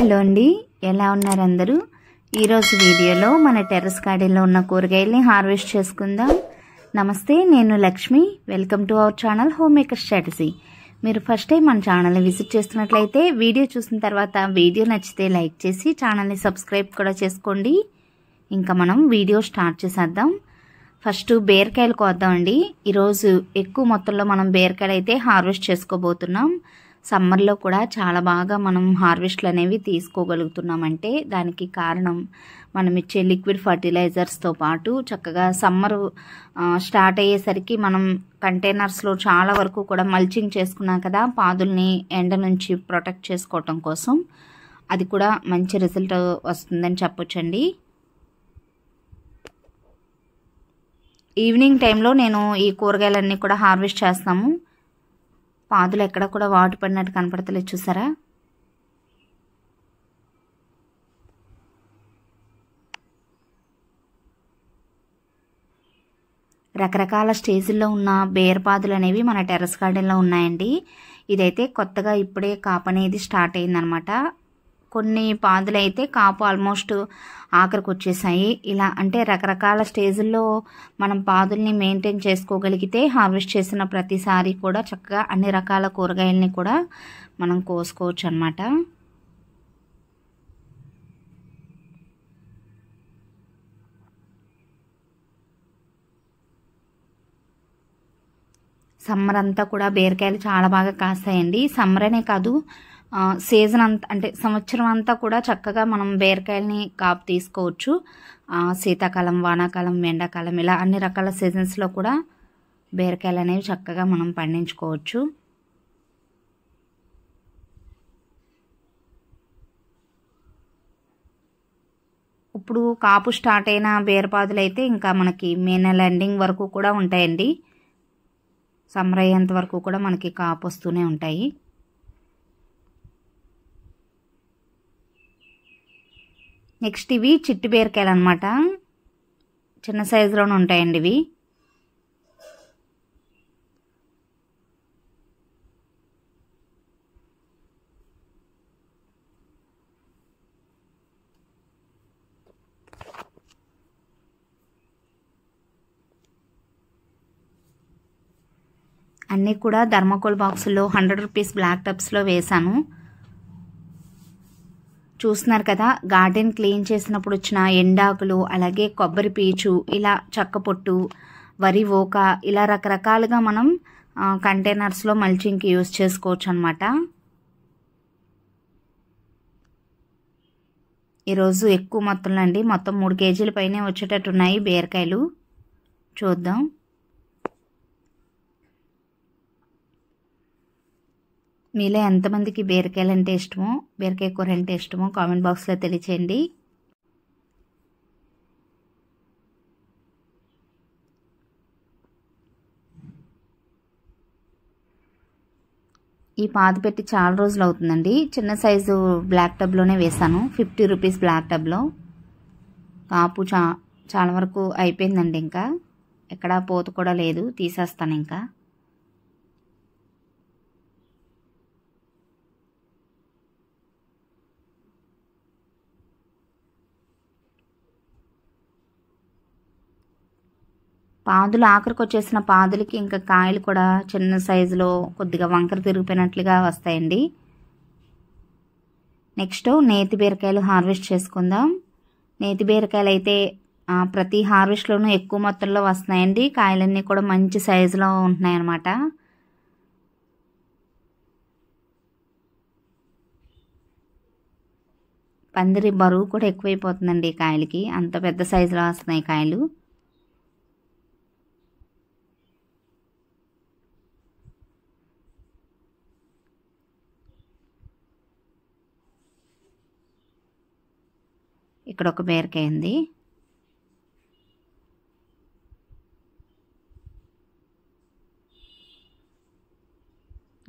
hello అండి ఎలా ఉన్నారు అందరూ ఈరోజు వీడియోలో మన టెర్రస్ గార్డెన్లో ఉన్న కూరగాయల్ని హార్వెస్ట్ చేసుకుందాం నమస్తే నేను Lakshmi welcome to our channel homemaker strategy మీరు ఫస్ట్ టైం మన ఛానల్ని విజిట్ చేస్తున్నట్లయితే వీడియో చూసిన తర్వాత వీడియో నచ్చితే లైక్ చేసి ఛానల్ని సబ్స్క్రైబ్ కూడా చేసుకోండి ఇంకా మనం వీడియో స్టార్ట్ చేసేద్దాం ఫస్ట్ బీరకాయలు కోద్దామండి ఈరోజు ఎక్కువ మొత్తంలో మనం బీరకాయలు అయితే హార్వెస్ట్ చేసుకోబోతున్నాం సమ్మర్లో కూడా చాలా బాగా మనం హార్వెస్ట్లు అనేవి తీసుకోగలుగుతున్నామంటే దానికి కారణం మనం ఇచ్చే లిక్విడ్ ఫర్టిలైజర్స్తో పాటు చక్కగా సమ్మర్ స్టార్ట్ అయ్యేసరికి మనం కంటైనర్స్లో చాలా వరకు కూడా మల్చింగ్ చేసుకున్నాం కదా పాదుల్ని ఎండ నుంచి ప్రొటెక్ట్ చేసుకోవటం కోసం అది కూడా మంచి రిజల్ట్ వస్తుందని చెప్పొచ్చండి ఈవినింగ్ టైంలో నేను ఈ కూరగాయలన్నీ కూడా హార్వెస్ట్ చేస్తాము పాదులు ఎక్కడ కూడా వాటు పడినట్టు కనపడతలేదు చూసారా రకరకాల స్టేజుల్లో ఉన్న బేర్పాదులు అనేవి మన టెర్రస్ గార్డెన్లో ఉన్నాయండి ఇదైతే కొత్తగా ఇప్పుడే కాపనేది స్టార్ట్ అయిందనమాట కొన్ని పాదులు అయితే కాపు ఆల్మోస్ట్ ఆఖరికి వచ్చేసాయి ఇలా అంటే రకరకాల స్టేజ్ల్లో మనం పాదుల్ని మెయింటైన్ చేసుకోగలిగితే హార్వెస్ట్ చేసిన ప్రతిసారి కూడా చక్కగా అన్ని రకాల కూరగాయల్ని కూడా మనం కోసుకోవచ్చు అనమాట సమ్మర్ అంతా కూడా బీరకాయలు చాలా బాగా కాస్తాయండి సమ్మర్ అనే కాదు సీజన్ అంతా అంటే సంవత్సరం అంతా కూడా చక్కగా మనం బీరకాయలని కాపు తీసుకోవచ్చు శీతాకాలం వానాకాలం ఎండాకాలం ఇలా అన్ని రకాల సీజన్స్లో కూడా బీరకాయలు అనేవి చక్కగా మనం పండించుకోవచ్చు ఇప్పుడు కాపు స్టార్ట్ అయిన బీరపాదులు అయితే ఇంకా మనకి మే నెల ఎండింగ్ వరకు కూడా ఉంటాయండి సమ్మర్ అయ్యేంత వరకు కూడా మనకి కాపు వస్తూనే ఉంటాయి నెక్స్ట్ ఇవి చిట్టి బీరకాయలు అనమాట చిన్న సైజులోనే ఉంటాయండి ఇవి అన్నీ కూడా ధర్మకోల్ బాక్సుల్లో హండ్రెడ్ రూపీస్ బ్లాక్ టప్స్లో వేశాను చూస్తున్నారు కదా గార్డెన్ క్లీన్ చేసినప్పుడు వచ్చిన ఎండాకులు అలాగే కొబ్బరి పీచు ఇలా పొట్టు వరి ఓక ఇలా రకరకాలుగా మనం కంటైనర్స్లో మల్చింగ్కి యూజ్ చేసుకోవచ్చు అనమాట ఈరోజు ఎక్కువ మొత్తంలో అండి మొత్తం మూడు కేజీల పైనే వచ్చేటట్టున్నాయి బీరకాయలు చూద్దాం మీలో ఎంతమందికి బీరకాయలు అంటే ఇష్టమో బీరకాయ కూర అంటే ఇష్టమో కామెంట్ బాక్స్లో తెలియచేయండి ఈ పాత పెట్టి చాలా రోజులు అవుతుందండి చిన్న సైజు బ్లాక్ టబ్లోనే వేశాను ఫిఫ్టీ రూపీస్ బ్లాక్ టబ్లో కాపు చా చాలా వరకు అయిపోయిందండి ఇంకా ఎక్కడా పోత కూడా లేదు తీసేస్తాను ఇంకా పాదులు ఆఖరికి వచ్చేసిన పాదులకి ఇంకా కాయలు కూడా చిన్న సైజులో కొద్దిగా వంకర తిరిగిపోయినట్లుగా వస్తాయండి నెక్స్ట్ నేతి బీరకాయలు హార్వెస్ట్ చేసుకుందాం నేతి బీరకాయలు అయితే ప్రతి హార్వెస్ట్లోనూ ఎక్కువ మొత్తంలో వస్తున్నాయండి కాయలన్నీ కూడా మంచి సైజులో ఉంటున్నాయన్నమాట పందిరి బరువు కూడా ఎక్కువైపోతుందండి కాయలకి అంత పెద్ద సైజులో వస్తున్నాయి కాయలు ఇక్కడ ఒక బేరకాయ ఉంది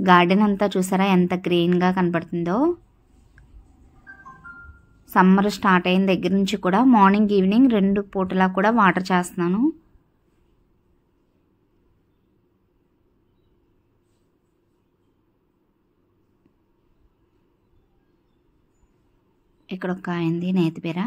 గార్డెన్ అంతా చూసారా ఎంత గ్రీన్గా కనపడుతుందో సమ్మర్ స్టార్ట్ అయిన దగ్గర నుంచి కూడా మార్నింగ్ ఈవినింగ్ రెండు పూటలా కూడా వాటర్ చేస్తున్నాను ఇక్కడ ఒక నేతి నేతిపీర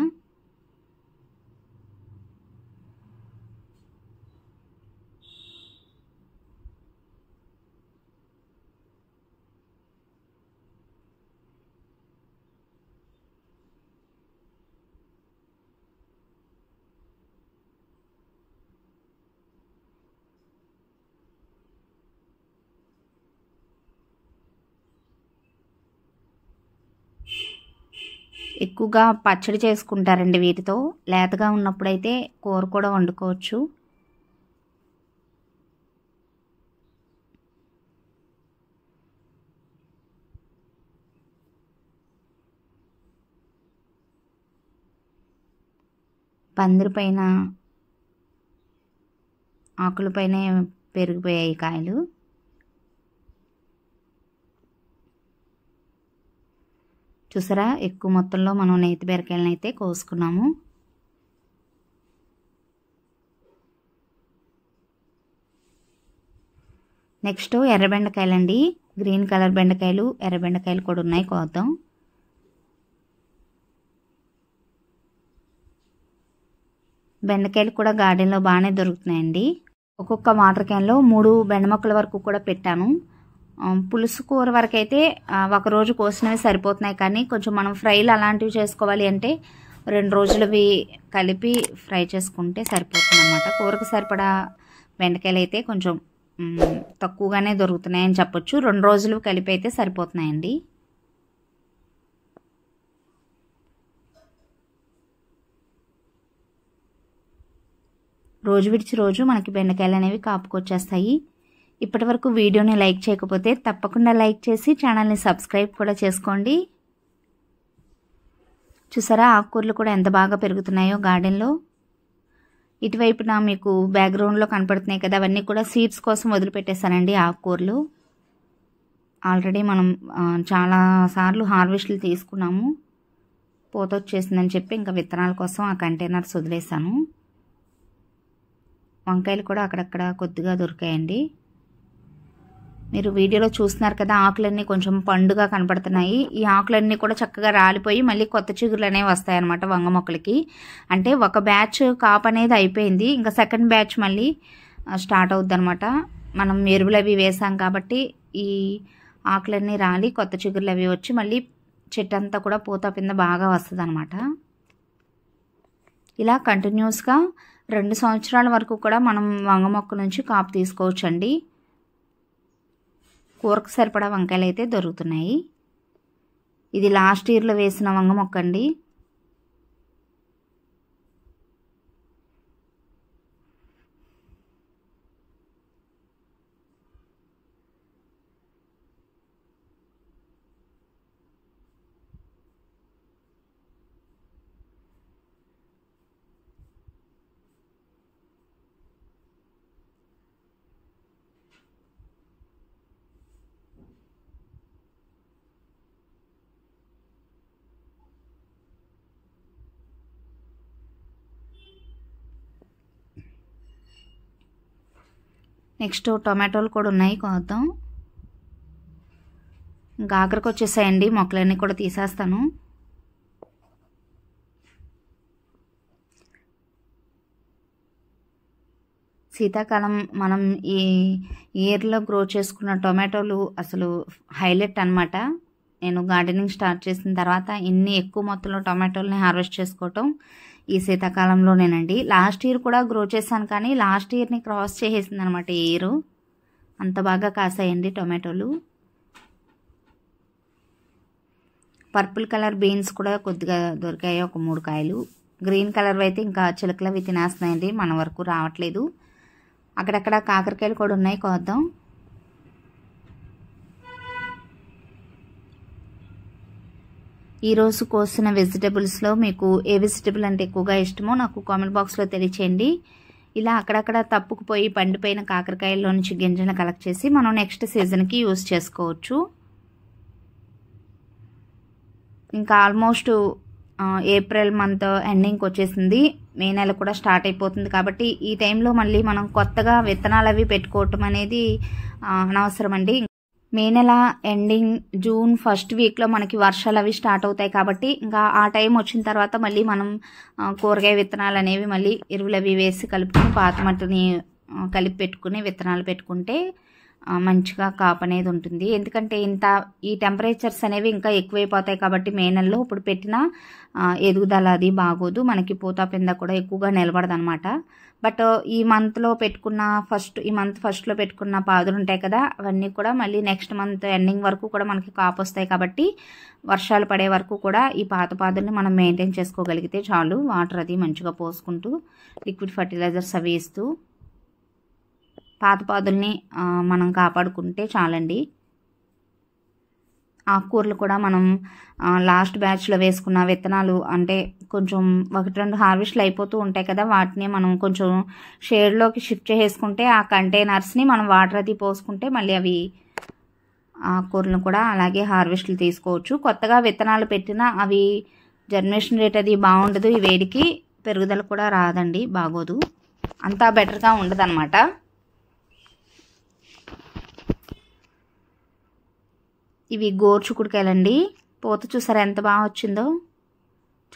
ఎక్కువగా పచ్చడి చేసుకుంటారండి వీటితో లేతగా ఉన్నప్పుడైతే కూర కూడా వండుకోవచ్చు పందిరి పైన ఆకుల పైన పెరిగిపోయాయి కాయలు చూసారా ఎక్కువ మొత్తంలో మనం నేతి బీరకాయలను అయితే కోసుకున్నాము నెక్స్ట్ ఎర్ర బెండకాయలండి గ్రీన్ కలర్ బెండకాయలు ఎర్రబెండకాయలు కూడా ఉన్నాయి కోద్దాం బెండకాయలు కూడా గార్డెన్లో బాగానే దొరుకుతున్నాయండి ఒక్కొక్క వాటర్ క్యాన్లో మూడు బెండమొక్కల వరకు కూడా పెట్టాను పులుసు కూర వరకైతే ఒకరోజు కోసినవి సరిపోతున్నాయి కానీ కొంచెం మనం ఫ్రైలు అలాంటివి చేసుకోవాలి అంటే రెండు రోజులవి కలిపి ఫ్రై చేసుకుంటే సరిపోతుంది అనమాట కూరకు సరిపడా వెండకాయలు అయితే కొంచెం తక్కువగానే దొరుకుతున్నాయని చెప్పొచ్చు రెండు రోజులు కలిపి అయితే సరిపోతున్నాయండి రోజు విడిచి రోజు మనకి బెండకాయలు అనేవి కాపుకొచ్చేస్తాయి ఇప్పటి వరకు వీడియోని లైక్ చేయకపోతే తప్పకుండా లైక్ చేసి ఛానల్ని సబ్స్క్రైబ్ కూడా చేసుకోండి చూసారా ఆకుకూరలు కూడా ఎంత బాగా పెరుగుతున్నాయో గార్డెన్లో ఇటువైపున మీకు బ్యాక్గ్రౌండ్లో కనపడుతున్నాయి కదా అవన్నీ కూడా సీడ్స్ కోసం వదిలిపెట్టేశానండి ఆకుకూరలు ఆల్రెడీ మనం చాలా సార్లు హార్వెస్ట్లు తీసుకున్నాము పూత వచ్చేసిందని చెప్పి ఇంకా విత్తనాల కోసం ఆ కంటైనర్స్ వదిలేశాను వంకాయలు కూడా అక్కడక్కడ కొద్దిగా దొరికాయండి మీరు వీడియోలో చూస్తున్నారు కదా ఆకులన్నీ కొంచెం పండుగా కనపడుతున్నాయి ఈ ఆకులన్నీ కూడా చక్కగా రాలిపోయి మళ్ళీ కొత్త చిగురులు అనేవి వస్తాయన్నమాట వంగ మొక్కలకి అంటే ఒక బ్యాచ్ కాప్ అనేది అయిపోయింది ఇంకా సెకండ్ బ్యాచ్ మళ్ళీ స్టార్ట్ అవుద్ది అనమాట మనం ఎరువులు అవి వేసాం కాబట్టి ఈ ఆకులన్నీ రాలి కొత్త చిగురులు అవి వచ్చి మళ్ళీ చెట్టు అంతా కూడా పూత పింద బాగా వస్తుంది అనమాట ఇలా కంటిన్యూస్గా రెండు సంవత్సరాల వరకు కూడా మనం వంగ మొక్క నుంచి కాపు తీసుకోవచ్చండి కూరకు సరిపడా వంకాయలు అయితే దొరుకుతున్నాయి ఇది లాస్ట్ ఇయర్లో వేసిన వంగ మొక్క అండి నెక్స్ట్ టొమాటోలు కూడా ఉన్నాయి కోద్దాం ఇంకా ఆఖరికి వచ్చేసాయండి మొక్కలన్నీ కూడా తీసేస్తాను శీతాకాలం మనం ఈ ఇయర్లో గ్రో చేసుకున్న టొమాటోలు అసలు హైలైట్ అనమాట నేను గార్డెనింగ్ స్టార్ట్ చేసిన తర్వాత ఇన్ని ఎక్కువ మొత్తంలో టొమాటోల్ని హార్వెస్ట్ చేసుకోవటం ఈ శీతాకాలంలోనేనండి లాస్ట్ ఇయర్ కూడా గ్రో చేశాను కానీ లాస్ట్ ఇయర్ని క్రాస్ చేసేసింది అనమాట ఇయర్ అంత బాగా కాసాయండి టొమాటోలు పర్పుల్ కలర్ బీన్స్ కూడా కొద్దిగా దొరికాయి ఒక మూడు కాయలు గ్రీన్ కలర్ అయితే ఇంకా చిలకలవి అవి తినేస్తున్నాయండి మన వరకు రావట్లేదు అక్కడక్కడ కాకరకాయలు కూడా ఉన్నాయి కోద్దాం ఈరోజు కోసిన వెజిటబుల్స్లో మీకు ఏ వెజిటబుల్ అంటే ఎక్కువగా ఇష్టమో నాకు కామెంట్ బాక్స్లో తెలియచేయండి ఇలా అక్కడక్కడ తప్పుకుపోయి పండిపోయిన కాకరకాయల్లో నుంచి గింజలను కలెక్ట్ చేసి మనం నెక్స్ట్ సీజన్కి యూస్ చేసుకోవచ్చు ఇంకా ఆల్మోస్ట్ ఏప్రిల్ మంత్ ఎండింగ్కి వచ్చేసింది మే నెల కూడా స్టార్ట్ అయిపోతుంది కాబట్టి ఈ టైంలో మళ్ళీ మనం కొత్తగా విత్తనాలు అవి పెట్టుకోవటం అనేది అనవసరం అండి మే నెల ఎండింగ్ జూన్ ఫస్ట్ వీక్లో మనకి వర్షాలు అవి స్టార్ట్ అవుతాయి కాబట్టి ఇంకా ఆ టైం వచ్చిన తర్వాత మళ్ళీ మనం కూరగాయ విత్తనాలు అనేవి మళ్ళీ ఎరువులు అవి వేసి కలుపుకొని పాత మట్టిని కలిపి పెట్టుకుని విత్తనాలు పెట్టుకుంటే మంచిగా కాపు అనేది ఉంటుంది ఎందుకంటే ఇంత ఈ టెంపరేచర్స్ అనేవి ఇంకా ఎక్కువైపోతాయి కాబట్టి మే నెలలో ఇప్పుడు పెట్టిన ఎదుగుదల అది బాగోదు మనకి పూత పింద కూడా ఎక్కువగా నిలబడదు అనమాట బట్ ఈ మంత్లో పెట్టుకున్న ఫస్ట్ ఈ మంత్ ఫస్ట్లో పెట్టుకున్న పాదులు ఉంటాయి కదా అవన్నీ కూడా మళ్ళీ నెక్స్ట్ మంత్ ఎండింగ్ వరకు కూడా మనకి కాప్ వస్తాయి కాబట్టి వర్షాలు పడే వరకు కూడా ఈ పాత పాదుల్ని మనం మెయింటైన్ చేసుకోగలిగితే చాలు వాటర్ అది మంచిగా పోసుకుంటూ లిక్విడ్ ఫర్టిలైజర్స్ అవి ఇస్తూ పాత పాదుల్ని మనం కాపాడుకుంటే చాలండి ఆకుకూరలు కూడా మనం లాస్ట్ బ్యాచ్లో వేసుకున్న విత్తనాలు అంటే కొంచెం ఒకటి రెండు హార్వెస్ట్లు అయిపోతూ ఉంటాయి కదా వాటిని మనం కొంచెం షేడ్లోకి షిఫ్ట్ చేసుకుంటే ఆ కంటైనర్స్ని మనం వాటర్ అది పోసుకుంటే మళ్ళీ అవి ఆకుకూరలను కూడా అలాగే హార్వెస్ట్లు తీసుకోవచ్చు కొత్తగా విత్తనాలు పెట్టినా అవి జనరేషన్ రేట్ అది బాగుండదు ఈ వేడికి పెరుగుదల కూడా రాదండి బాగోదు అంతా బెటర్గా ఉండదు ఇవి గోర్చుకుడికాయలండి పూత చూసారా ఎంత బాగా వచ్చిందో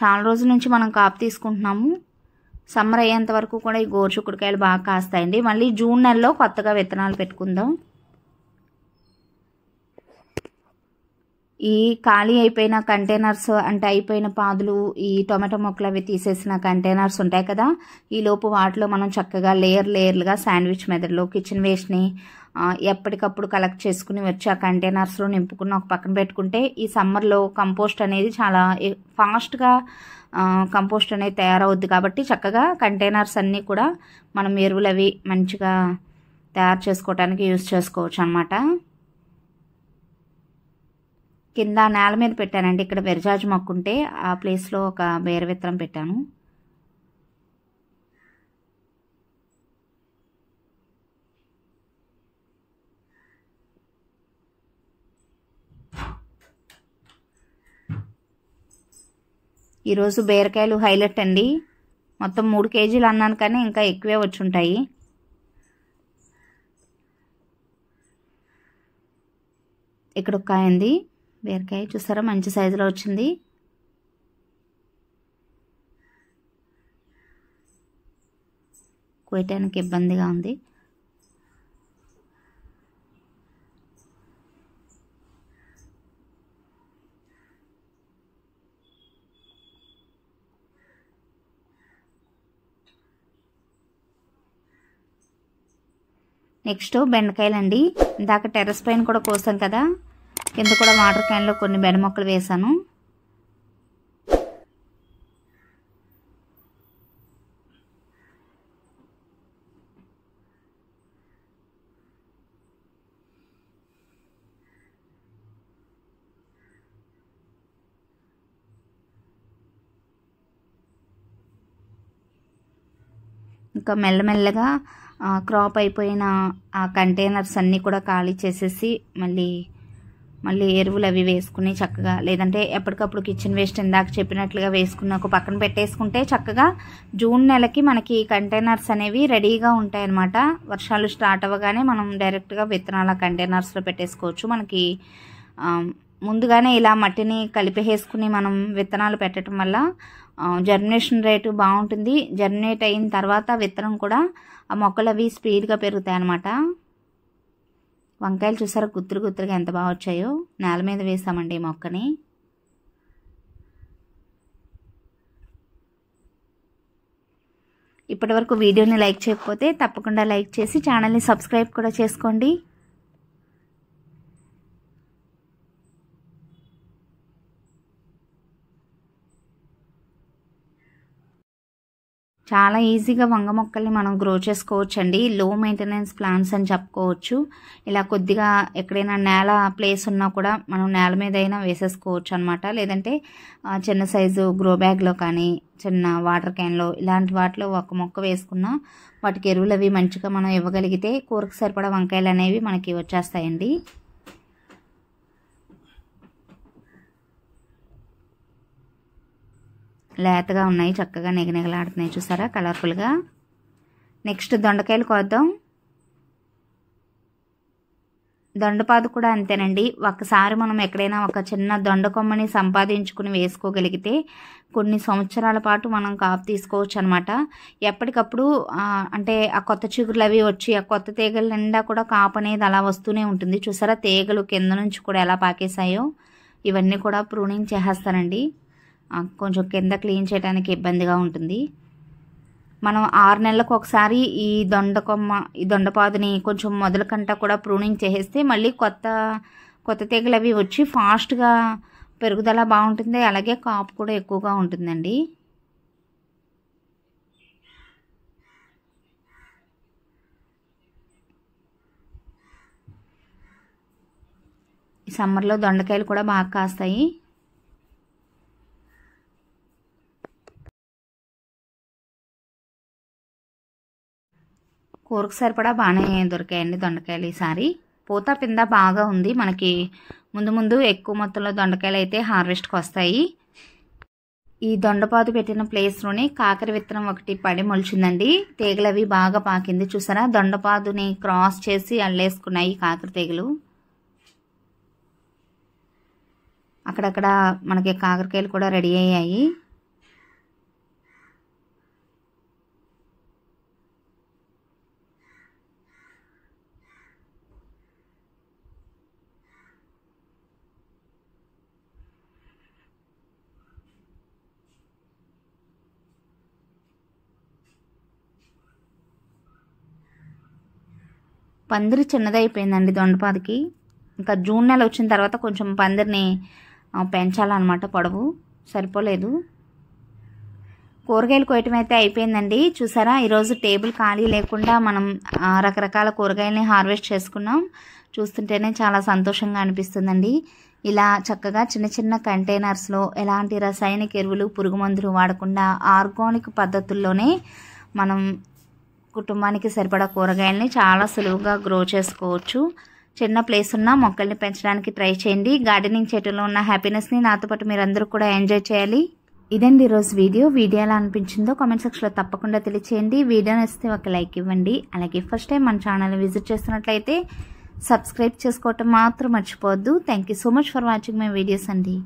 చాలా రోజుల నుంచి మనం కాపు తీసుకుంటున్నాము సమ్మర్ అయ్యేంత వరకు కూడా ఈ గోర్చుకుడికాయలు బాగా కాస్తాయండి మళ్ళీ జూన్ నెలలో కొత్తగా విత్తనాలు పెట్టుకుందాం ఈ ఖాళీ అయిపోయిన కంటైనర్స్ అంటే అయిపోయిన పాదులు ఈ టొమాటో మొక్కలు అవి తీసేసిన కంటైనర్స్ ఉంటాయి కదా ఈ లోపు వాటిలో మనం చక్కగా లేయర్ లేయర్లుగా శాండ్విచ్ మెదడులో కిచెన్ వేస్ట్ని ఎప్పటికప్పుడు కలెక్ట్ చేసుకుని వచ్చి ఆ కంటైనర్స్లో నింపుకుని ఒక పక్కన పెట్టుకుంటే ఈ సమ్మర్లో కంపోస్ట్ అనేది చాలా ఫాస్ట్గా కంపోస్ట్ అనేది తయారవుద్ది కాబట్టి చక్కగా కంటైనర్స్ అన్నీ కూడా మనం ఎరువులు అవి మంచిగా తయారు చేసుకోవటానికి యూజ్ చేసుకోవచ్చు అనమాట కింద నేల మీద పెట్టానండి ఇక్కడ బెరజాజు మొక్కుంటే ఆ ప్లేస్లో ఒక బేరవిత్తనం పెట్టాను ఈరోజు బీరకాయలు హైలైట్ అండి మొత్తం మూడు కేజీలు అన్నాను కానీ ఇంకా ఎక్కువే వచ్చుంటాయి ఇక్కడ ఒక కాయ బీరకాయ చూసారా మంచి సైజులో వచ్చింది కోయటానికి ఇబ్బందిగా ఉంది నెక్స్ట్ బెండకాయలు అండి ఇందాక టెర్రస్ పైన కూడా కోసాం కదా కింద కూడా వాటర్ క్యాన్లో కొన్ని బెండ మొక్కలు వేసాను ఇంకా మెల్లమెల్లగా క్రాప్ అయిపోయిన ఆ కంటైనర్స్ అన్నీ కూడా ఖాళీ చేసేసి మళ్ళీ మళ్ళీ ఎరువులు అవి వేసుకుని చక్కగా లేదంటే ఎప్పటికప్పుడు కిచెన్ వేస్ట్ ఇందాక చెప్పినట్లుగా వేసుకున్న ఒక పక్కన పెట్టేసుకుంటే చక్కగా జూన్ నెలకి మనకి కంటైనర్స్ అనేవి రెడీగా ఉంటాయన్నమాట వర్షాలు స్టార్ట్ అవ్వగానే మనం డైరెక్ట్గా విత్తనాల కంటైనర్స్లో పెట్టేసుకోవచ్చు మనకి ముందుగానే ఇలా మట్టిని కలిపేసుకుని మనం విత్తనాలు పెట్టడం వల్ల జర్మినేషన్ రేటు బాగుంటుంది జర్మినేట్ అయిన తర్వాత విత్తనం కూడా ఆ మొక్కలు అవి స్పీడ్గా పెరుగుతాయి అన్నమాట వంకాయలు చూసారా గుత్తులు గుత్తులుగా ఎంత బాగా వచ్చాయో నేల మీద వేసామండి మొక్కని ఇప్పటివరకు వీడియోని లైక్ చేయకపోతే తప్పకుండా లైక్ చేసి ఛానల్ని సబ్స్క్రైబ్ కూడా చేసుకోండి చాలా ఈజీగా వంగ మొక్కల్ని మనం గ్రో చేసుకోవచ్చు అండి లో మెయింటెనెన్స్ ప్లాంట్స్ అని చెప్పుకోవచ్చు ఇలా కొద్దిగా ఎక్కడైనా నేల ప్లేస్ ఉన్నా కూడా మనం నేల మీద అయినా వేసేసుకోవచ్చు అనమాట లేదంటే చిన్న సైజు గ్రో బ్యాగ్లో కానీ చిన్న వాటర్ క్యాన్లో ఇలాంటి వాటిలో ఒక మొక్క వేసుకున్నా వాటికి ఎరువులు అవి మంచిగా మనం ఇవ్వగలిగితే కూరకు సరిపడా వంకాయలు అనేవి మనకి వచ్చేస్తాయండి లేతగా ఉన్నాయి చక్కగా నెగనెగలాడుతున్నాయి చూసారా కలర్ఫుల్గా నెక్స్ట్ దొండకాయలు కోద్దాం దొండపాదు కూడా అంతేనండి ఒకసారి మనం ఎక్కడైనా ఒక చిన్న దొండ కొమ్మని సంపాదించుకుని వేసుకోగలిగితే కొన్ని సంవత్సరాల పాటు మనం కాపు తీసుకోవచ్చు అనమాట ఎప్పటికప్పుడు అంటే ఆ కొత్త చిగురులు అవి వచ్చి ఆ కొత్త తీగల నిండా కూడా కాపు అనేది అలా వస్తూనే ఉంటుంది చూసారా తీగలు కింద నుంచి కూడా ఎలా పాకేసాయో ఇవన్నీ కూడా ప్రూనింగ్ చేసేస్తానండి కొంచెం కింద క్లీన్ చేయడానికి ఇబ్బందిగా ఉంటుంది మనం ఆరు నెలలకు ఒకసారి ఈ దొండకొమ్మ ఈ దొండపాదుని కొంచెం మొదల కంటా కూడా ప్రూనింగ్ చేసేస్తే మళ్ళీ కొత్త కొత్త తీగలు అవి వచ్చి ఫాస్ట్గా పెరుగుదల బాగుంటుంది అలాగే కాపు కూడా ఎక్కువగా ఉంటుందండి సమ్మర్లో దొండకాయలు కూడా బాగా కాస్తాయి కూరకు సరిపడా బాగానే దొరికాయండి దొండకాయలు ఈసారి పూత పింద బాగా ఉంది మనకి ముందు ముందు ఎక్కువ మొత్తంలో దొండకాయలు అయితే హార్వెస్ట్కి వస్తాయి ఈ దొండపాతు పెట్టిన ప్లేస్లోనే కాకర విత్తనం ఒకటి పడి మొలిచిందండి తీగలు అవి బాగా పాకింది చూసారా దొండపాదుని క్రాస్ చేసి అల్లేసుకున్నాయి కాకర తీగలు అక్కడక్కడ మనకి కాకరకాయలు కూడా రెడీ అయ్యాయి పందిరి చిన్నదైపోయిందండి దొండపాదికి ఇంకా జూన్ నెల వచ్చిన తర్వాత కొంచెం పందిరిని పెంచాలన్నమాట పొడవు సరిపోలేదు కూరగాయలు కోయటం అయితే అయిపోయిందండి చూసారా ఈరోజు టేబుల్ ఖాళీ లేకుండా మనం రకరకాల కూరగాయలని హార్వెస్ట్ చేసుకున్నాం చూస్తుంటేనే చాలా సంతోషంగా అనిపిస్తుందండి ఇలా చక్కగా చిన్న చిన్న కంటైనర్స్లో ఎలాంటి రసాయనిక ఎరువులు పురుగు మందులు వాడకుండా ఆర్గానిక్ పద్ధతుల్లోనే మనం కుటుంబానికి సరిపడా కూరగాయలని చాలా సులువుగా గ్రో చేసుకోవచ్చు చిన్న ప్లేస్ ఉన్న మొక్కల్ని పెంచడానికి ట్రై చేయండి గార్డెనింగ్ చెట్టులో ఉన్న హ్యాపీనెస్ని నాతో పాటు మీరందరూ కూడా ఎంజాయ్ చేయాలి ఇదండి ఈరోజు వీడియో వీడియో ఎలా అనిపించిందో కామెంట్ సెక్షన్లో తప్పకుండా తెలియచేయండి వీడియో నచ్చితే ఒక లైక్ ఇవ్వండి అలాగే ఫస్ట్ టైం మన ఛానల్ని విజిట్ చేస్తున్నట్లయితే సబ్స్క్రైబ్ చేసుకోవటం మాత్రం మర్చిపోవద్దు thank so much for watching my videos అండి